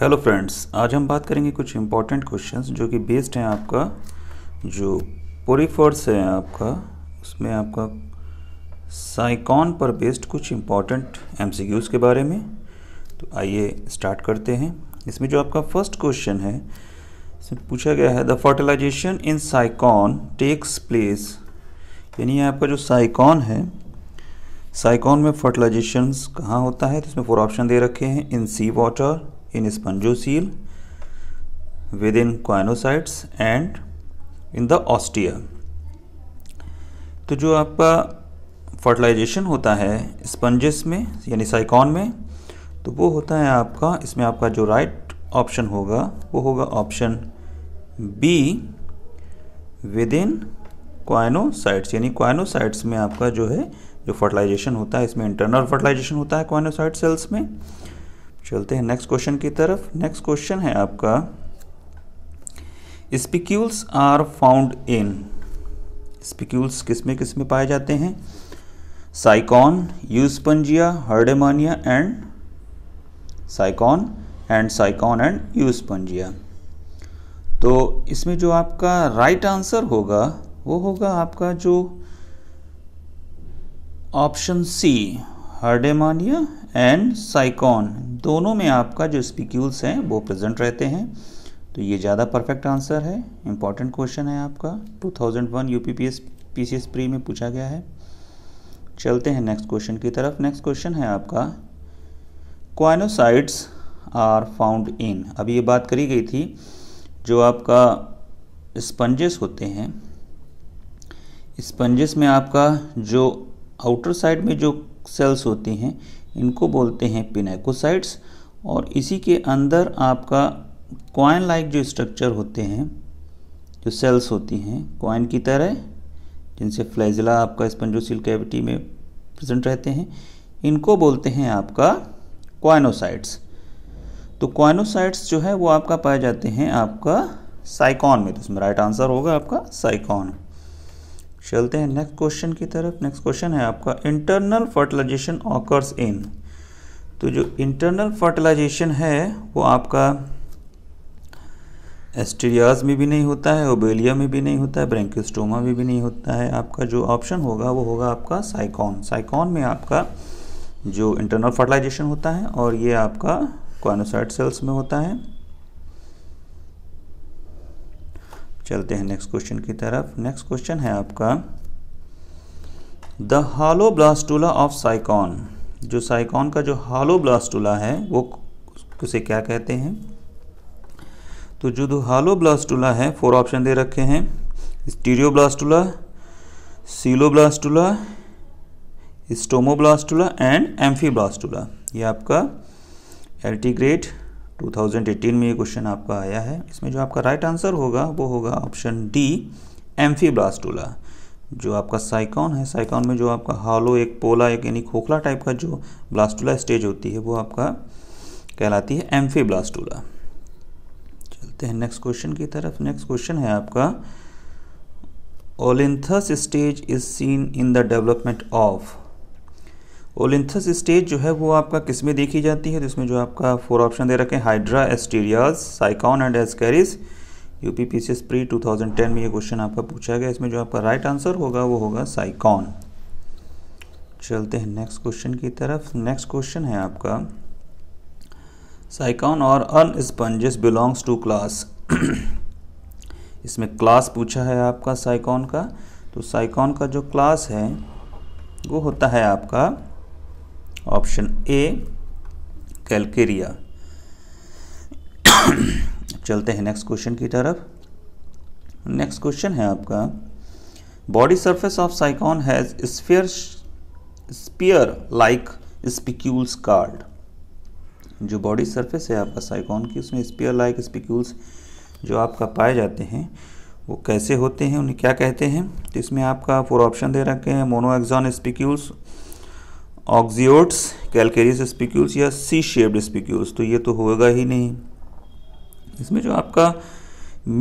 hello friends आज हम बात करेंगे कुछ इम्पॉर्टेंट क्वेश्चंस जो कि बेस्ड हैं आपका जो पोरीफर्स है आपका उसमें आपका साइकॉन पर बेस्ड कुछ इम्पॉर्टेंट एमसीक्यूज़ के बारे में तो आइए स्टार्ट करते हैं इसमें जो आपका फर्स्ट क्वेश्चन है इसमें पूछा गया है the fertilization in Sycon takes place यानी आपका जो साइकॉन है साइकॉन में फर्टिलाइजेशन कहाँ होता है तो इसमें फोर ऑप्शन दे रखे हैं in sea water in spongiocele within coinocytes and in the ostia तो जो आपका फर्टिलाइजेशन होता है स्पंजेस में यानी साइकॉन में तो वो होता है आपका इसमें आपका जो राइट ऑप्शन होगा वो होगा option B within choanocytes यानी क्वाइनोसाइट्स में आपका जो है जो फर्टिलाइजेशन होता है इसमें इंटरनल फर्टिलाइजेशन होता है क्वाइनोसाइट सेल्स में चलते हैं नेक्स्ट क्वेश्चन की तरफ नेक्स्ट क्वेश्चन है आपका spicules are found in spicules किस में किस में पाए जाते हैं Sycon Euspongia Herdmania and Sycon and Sycon and Euspongia तो इसमें जो आपका राइट आंसर होगा वो होगा आपका जो ऑप्शन सी हर्डेमानिया एंड साइकॉन दोनों में आपका जो स्पिक्यूल्स हैं वो प्रेजेंट रहते हैं तो ये ज़्यादा परफेक्ट आंसर है इंपॉर्टेंट क्वेश्चन है आपका 2001 यूपीपीएस पीसीएस प्री में पूछा गया है चलते हैं नेक्स्ट क्वेश्चन की तरफ नेक्स्ट क्वेश्चन है आपका क्वाइनोसाइड्स आर फाउंड इन अभी ये बात करी गई थी जो आपका स्पंजेस होते हैं स्पंजेस में आपका जो आउटर साइड में जो सेल्स होती हैं इनको बोलते हैं पिनाकोसाइट्स और इसी के अंदर आपका क्वाइन लाइक जो स्ट्रक्चर होते हैं जो सेल्स होती हैं क्वाइन की तरह जिनसे फ्लैजिला आपका स्पंजोसिल कैविटी में प्रेजेंट रहते हैं इनको बोलते हैं आपका क्वाइनोसाइट्स तो क्वाइनोसाइट्स जो है वो आपका पाए जाते हैं आपका साइकॉन में तो इसमें राइट आंसर होगा आपका साइकॉन चलते हैं नेक्स्ट क्वेश्चन की तरफ नेक्स्ट क्वेश्चन है आपका इंटरनल फर्टिलाइजेशन ऑकर्स इन तो जो इंटरनल फर्टिलाइजेशन है वो आपका एस्टीरियाज में भी नहीं होता है ओबेलिया में भी नहीं होता है ब्रेंकिस्टोमा में भी नहीं होता है आपका जो ऑप्शन होगा वो होगा आपका साइकॉन साइकॉन में आपका जो इंटरनल फर्टिलाइजेशन होता है और ये आपका क्वानोसाइट सेल्स में होता है चलते हैं नेक्स्ट क्वेश्चन की तरफ नेक्स्ट क्वेश्चन है आपका the hollow blastula of Sycon जो साइकॉन का जो हालो ब्लास्टूला है वो उसे क्या कहते हैं तो जो दो हालो ब्लास्टूला है फोर ऑप्शन दे रखे हैं stereoblastula coeloblastula stomoblastula and amphiblastula ये आपका एल्टीग्रेट 2018 में ये क्वेश्चन आपका आया है इसमें जो आपका राइट आंसर होगा वो होगा ऑप्शन डी एम्फी जो आपका साइकॉन है साइकॉन में जो आपका हालो एक पोला एक यानी खोखला टाइप का जो ब्लास्टूला स्टेज होती है वो आपका कहलाती है एम्फी चलते हैं नेक्स्ट क्वेश्चन की तरफ नेक्स्ट क्वेश्चन है आपका olynthus stage is seen in the development of olynthus stage जो है वो आपका किस में देखी जाती है तो इसमें जो आपका फोर ऑप्शन दे रखे हैं Hydra Asterias Sycon and Ascaris U P P C S pre two thousand ten में ये क्वेश्चन आपका पूछा गया इसमें जो आपका राइट आंसर होगा वो होगा साइकॉन चलते हैं नेक्स्ट क्वेश्चन की तरफ नेक्स्ट क्वेश्चन है आपका साइकॉन और अन स्पंजेस बिलोंग्स टू क्लास इसमें क्लास पूछा है आपका साइकॉन का तो साइकॉन का जो क्लास है वो होता है आपका ऑप्शन ए कैलकेरिया चलते हैं नेक्स्ट क्वेश्चन की तरफ नेक्स्ट क्वेश्चन है आपका body surface of Sycon has spare spear like spicules card जो बॉडी सरफेस है आपका साइकॉन की उसमें स्पीयर लाइक स्पिक्यूल्स जो आपका पाए जाते हैं वो कैसे होते हैं उन्हें क्या कहते हैं तो इसमें आपका फोर ऑप्शन दे रखे हैं monoaxon spicules oxeotes calcareous spicules या सी शेप्ड स्पीक्यूल्स तो ये तो होगा ही नहीं इसमें जो आपका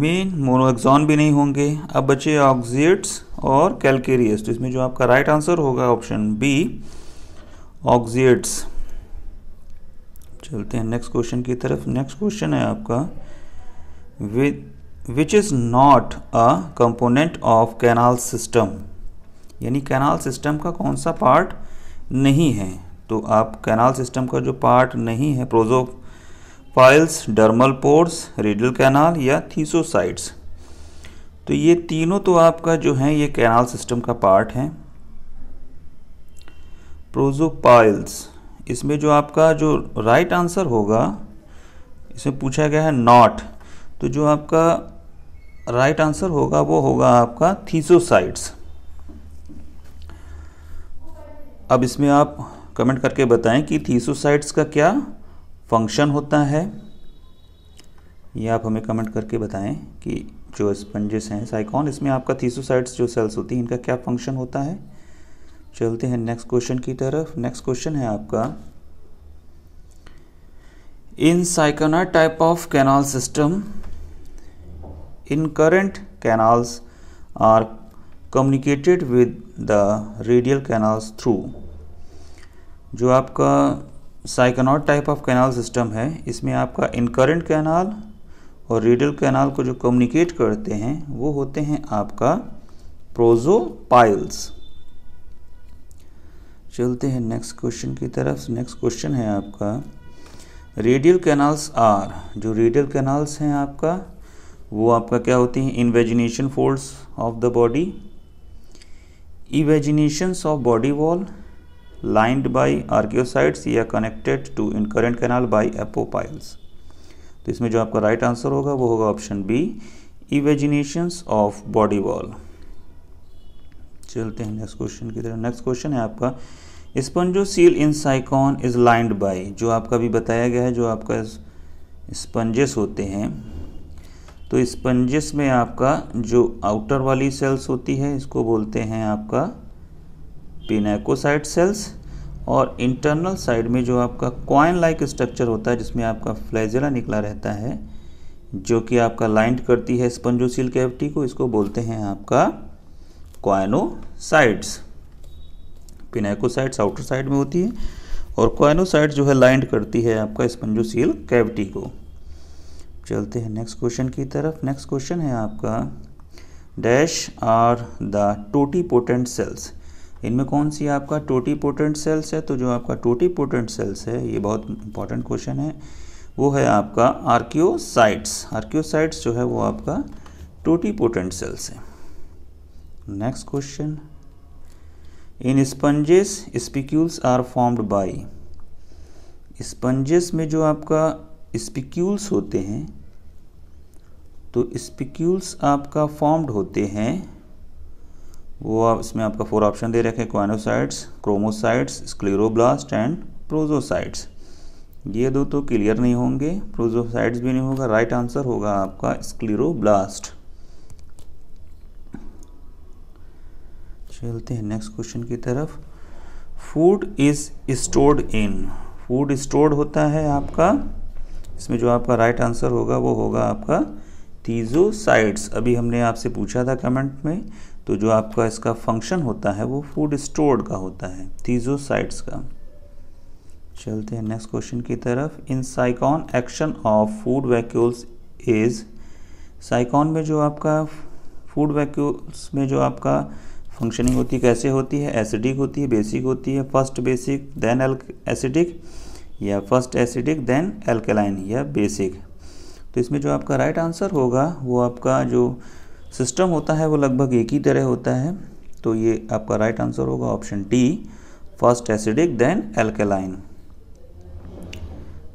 मेन मोनोएक्सॉन भी नहीं होंगे अब बचे ऑक्जियट्स और कैलकेरियस तो इसमें जो आपका राइट right आंसर होगा ऑप्शन बी ऑक्जियट्स चलते हैं नेक्स्ट क्वेश्चन की तरफ नेक्स्ट क्वेश्चन है आपका which is not a component of canal system यानी कैनाल सिस्टम का कौन सा पार्ट नहीं है तो आप कैनाल सिस्टम का जो पार्ट नहीं है prosopyles dermal pores radial canal या थीसोसाइट्स तो ये तीनों तो आपका जो है ये कैनाल सिस्टम का पार्ट है प्रोजोपाइल्स इसमें जो आपका जो राइट आंसर होगा इसमें पूछा गया है नॉट तो जो आपका राइट आंसर होगा वो होगा आपका थीसोसाइट्स अब इसमें आप कमेंट करके बताएं कि थीसोसाइट्स का क्या फंक्शन होता है ये आप हमें कमेंट करके बताएं कि जो स्पंजेस हैं साइकॉन इसमें आपका थीसोसाइट्स जो सेल्स होती हैं इनका क्या फंक्शन होता है चलते हैं नेक्स्ट क्वेश्चन की तरफ नेक्स्ट क्वेश्चन है आपका in syconoid type of canal system incurrent canals are communicated with the radial canals through जो आपका syconoid type of canal system है इसमें आपका इनकरेंट कैनाल और रेडियल कैनाल को जो कम्युनिकेट करते हैं वो होते हैं आपका प्रोजोपाइल्स चलते हैं नेक्स्ट क्वेश्चन की तरफ नेक्स्ट क्वेश्चन है आपका रेडियल कैनाल्स आर जो रेडियल कैनाल्स हैं आपका वो आपका क्या होती हैं invagination folds of the body evaginations of body wall lined by archaeocytes या connected to incurrent canal by apopyles तो इसमें जो आपका राइट right आंसर होगा वो होगा option B evaginations of body wall चलते हैं नेक्स्ट क्वेश्चन की तरफ नेक्स्ट क्वेश्चन है आपका spongocoel in साइकॉन is lined by जो आपका भी बताया गया है जो आपका स्पंजेस होते हैं तो स्पंजेस में आपका जो आउटर वाली सेल्स होती है इसको बोलते हैं आपका पिनाकोसाइट सेल्स और इंटरनल साइड में जो आपका क्वाइन लाइक स्ट्रक्चर होता है जिसमें आपका फ्लैजेला निकला रहता है जो कि आपका लाइंड करती है स्पंजोसील कैविटी को इसको बोलते हैं आपका क्वाइनोसाइड्स पिनाकोसाइड्स आउटर साइड में होती है और क्वाइनोसाइड जो है लाइंड करती है आपका स्पंजोसील कैविटी को चलते हैं नेक्स्ट क्वेश्चन की तरफ नेक्स्ट क्वेश्चन है आपका dash are the totipotent cells इनमें कौन सी आपका टोटी पोटेंट सेल्स है तो जो आपका टोटी पोटेंट सेल्स है ये बहुत इंपॉर्टेंट क्वेश्चन है वो है आपका आर्क्योसाइट्स आर्क्योसाइट्स जो है वो आपका टोटी पोटेंट सेल्स है next question in sponges spicules are formed by sponges में जो आपका स्पिक्यूल्स होते हैं तो स्पिक्यूल्स आपका फॉर्म्ड होते हैं वो आप इसमें आपका फोर ऑप्शन दे रखे क्वानोसाइट्स क्रोमोसाइट्स स्क्लेरोब्लास्ट एंड प्रोजोसाइट्स ये दो तो क्लियर नहीं होंगे प्रोजोसाइट्स भी नहीं होगा राइट आंसर होगा आपका स्क्लेरोब्लास्ट चलते हैं नेक्स्ट क्वेश्चन की तरफ food is stored in food stored होता है आपका इसमें जो आपका राइट आंसर होगा वो होगा आपका थीजोसाइट्स अभी हमने आपसे पूछा था कमेंट में तो जो आपका इसका फंक्शन होता है वो फूड स्टोर्ड का होता है थीजोसाइट्स का चलते हैं नेक्स्ट क्वेश्चन की तरफ in sycon action of food vacuoles is sycon में जो आपका फूड वैक्यूल्स में जो आपका फंक्शनिंग होती है कैसे होती है एसिडिक होती है बेसिक होती है फर्स्ट बेसिक देन एसिडिक या फर्स्ट एसिडिक देन एल्केलाइन या बेसिक तो इसमें जो आपका राइट right आंसर होगा वो आपका जो सिस्टम होता है वो लगभग एक ही तरह होता है तो ये आपका राइट right आंसर होगा option D first acidic then alkaline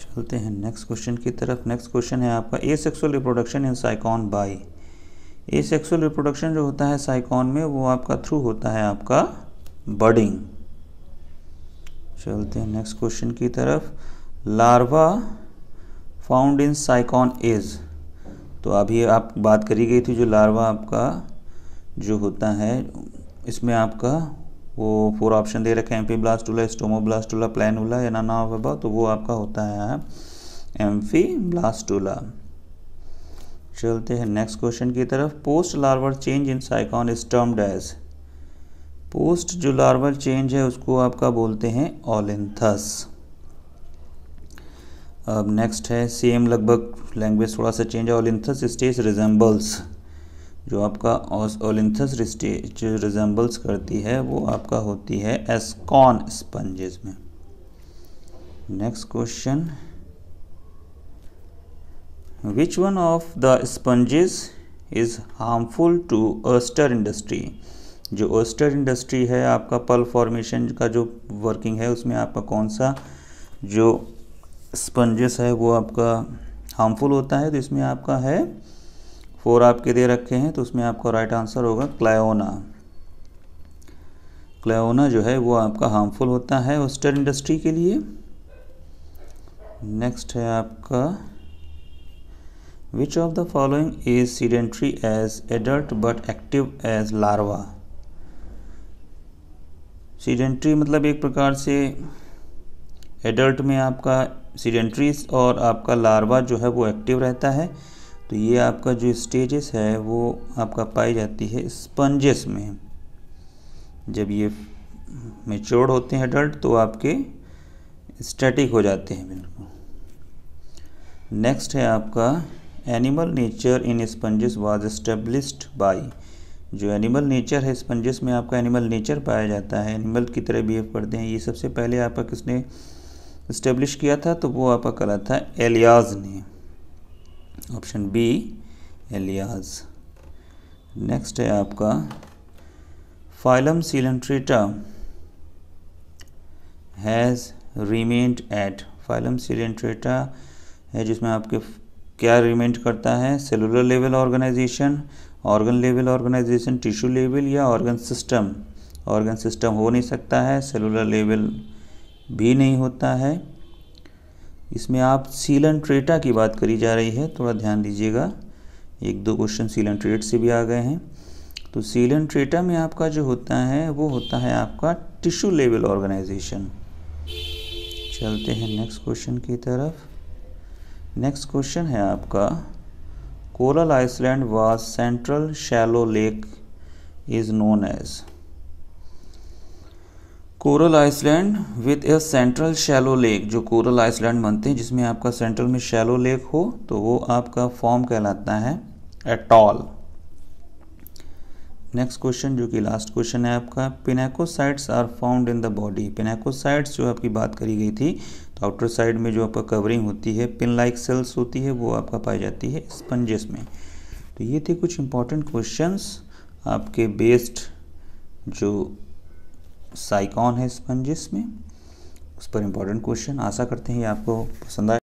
चलते हैं नेक्स्ट क्वेश्चन की तरफ नेक्स्ट क्वेश्चन है आपका asexual reproduction in sycon by asexual reproduction जो होता है साइकॉन में वो आपका थ्रू होता है आपका बर्डिंग चलते हैं नेक्स्ट क्वेश्चन की तरफ लार्वा फाउंड इन साइकॉन इज तो अभी आप बात करी गई थी जो लार्वा आपका जो होता है इसमें आपका वो फोर ऑप्शन दे रखे हैं एम्फी ब्लास्टूला स्टोमोब्लास्टूला प्लानूला या नाना वेबा तो वो आपका होता है एम्फी ब्लास्टूला चलते हैं नेक्स्ट क्वेश्चन की तरफ post larval change in साइकॉन is termed as post जो लार्वल चेंज है उसको आपका बोलते हैं ऑलिंथस अब नेक्स्ट है सेम लगभग लैंग्वेज थोड़ा सा चेंज है ओलिंथस स्टेज रिजेंबल्स जो आपका ओलिंथस स्टेज रिजेंबल्स करती है वो आपका होती है एस्कॉन स्पंजेस में next question which one of the sponges is harmful to oyster industry जो ओस्टर इंडस्ट्री है आपका पल फॉर्मेशन का जो वर्किंग है उसमें आपका कौन सा जो स्पंजेस है वो आपका हार्मफुल होता है तो इसमें आपका है फोर आपके दे रखे हैं तो उसमें आपका राइट आंसर होगा क्लायोना क्लायोना जो है वो आपका हार्मफुल होता है ओस्टर इंडस्ट्री के लिए नेक्स्ट है आपका which of the following is sedentary as adult but active as larva sedentary मतलब एक प्रकार से एडल्ट में आपका सीडेंट्रीज और आपका लार्वा जो है वो एक्टिव रहता है तो ये आपका जो स्टेजेस है वो आपका पाई जाती है स्पंजेस में जब ये मेच्योर्ड होते हैं एडल्ट तो आपके स्टैटिक हो जाते हैं बिल्कुल नेक्स्ट है आपका animal nature in sponges was established by जो एनिमल नेचर है स्पंजस में आपका एनिमल नेचर पाया जाता है एनिमल की तरह बिहेव करते हैं ये सबसे पहले आपका किसने इस्टेब्लिश किया था तो वो आपका करा था एलियाज ने ऑप्शन बी एलियाज नेक्स्ट है आपका phylum coelenterata has remained at phylum coelenterata है जिसमें आपके क्या रिमेंड करता है cellular level organization organ level organization tissue level या ऑर्गन सिस्टम ऑर्गन सिस्टम हो नहीं सकता है सेलुलर लेवल भी नहीं होता है इसमें आप सीलन ट्रेटा की बात करी जा रही है थोड़ा ध्यान दीजिएगा एक दो क्वेश्चन सीलन ट्रेट से भी आ गए हैं तो सीलन ट्रेटा में आपका जो होता है वो होता है आपका टिश्यू लेवल ऑर्गेनाइजेशन चलते हैं नेक्स्ट क्वेश्चन की तरफ नेक्स्ट क्वेश्चन है आपका coral island was central shallow lake is known as coral island with a central shallow lake जो कोरल आइसलैंड बनते हैं जिसमें आपका सेंट्रल में शैलो लेक हो तो वो आपका फॉर्म कहलाता है एटॉल नेक्स्ट क्वेश्चन जो कि लास्ट क्वेश्चन है आपका pinacocytes are found in the body pinacocytes जो आपकी बात करी गई थी तो आउटर साइड में जो आपका कवरिंग होती है पिन लाइक सेल्स होती है वो आपका पाई जाती है स्पंजेस में तो ये थे कुछ इंपॉर्टेंट क्वेश्चंस आपके बेस्ड जो साइकॉन है स्पंजेस में उस पर इम्पॉर्टेंट क्वेश्चन आशा करते हैं आपको पसंद आए